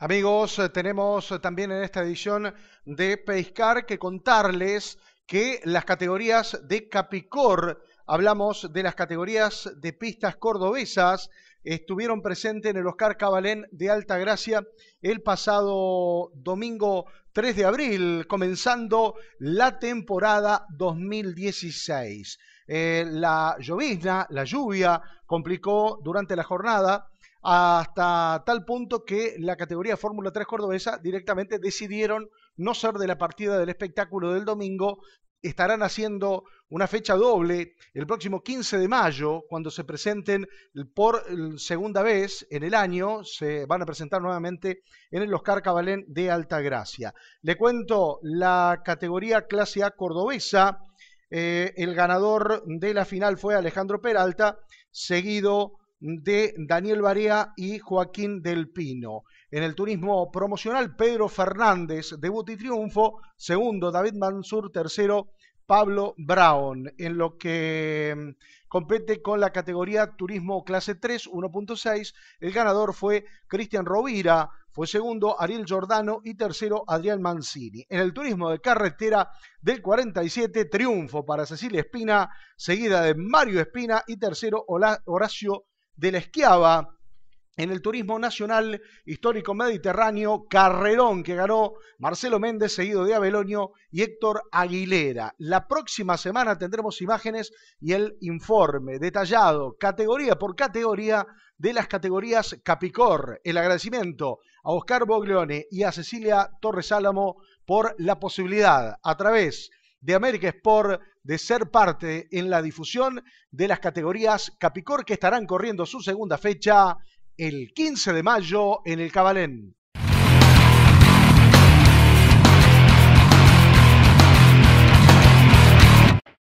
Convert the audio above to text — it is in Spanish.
Amigos, eh, tenemos eh, también en esta edición de Pescar que contarles que las categorías de Capicor, hablamos de las categorías de pistas cordobesas, estuvieron presentes en el Oscar Cabalén de Alta Gracia el pasado domingo 3 de abril, comenzando la temporada 2016. Eh, la llovizna, la lluvia, complicó durante la jornada hasta tal punto que la categoría Fórmula 3 cordobesa directamente decidieron no ser de la partida del espectáculo del domingo, estarán haciendo una fecha doble el próximo 15 de mayo, cuando se presenten por segunda vez en el año, se van a presentar nuevamente en el Oscar Cabalén de Altagracia. Le cuento la categoría clase A cordobesa, eh, el ganador de la final fue Alejandro Peralta, seguido de Daniel Barea y Joaquín del Pino. En el turismo promocional, Pedro Fernández, debut y triunfo. Segundo, David Mansur. Tercero, Pablo Brown. En lo que mm, compete con la categoría Turismo Clase 3, 1.6, el ganador fue Cristian Rovira. Fue segundo Ariel Giordano y tercero Adrián Mancini. En el turismo de carretera del 47, triunfo para Cecilia Espina, seguida de Mario Espina y tercero Horacio de la Esquiava. En el turismo nacional histórico mediterráneo, carrerón que ganó Marcelo Méndez, seguido de Abelonio y Héctor Aguilera. La próxima semana tendremos imágenes y el informe detallado, categoría por categoría, de las categorías Capicor. El agradecimiento a Oscar Boglione y a Cecilia Torres Álamo por la posibilidad, a través de América Sport de ser parte en la difusión de las categorías Capicor que estarán corriendo su segunda fecha el 15 de mayo en el Cabalén.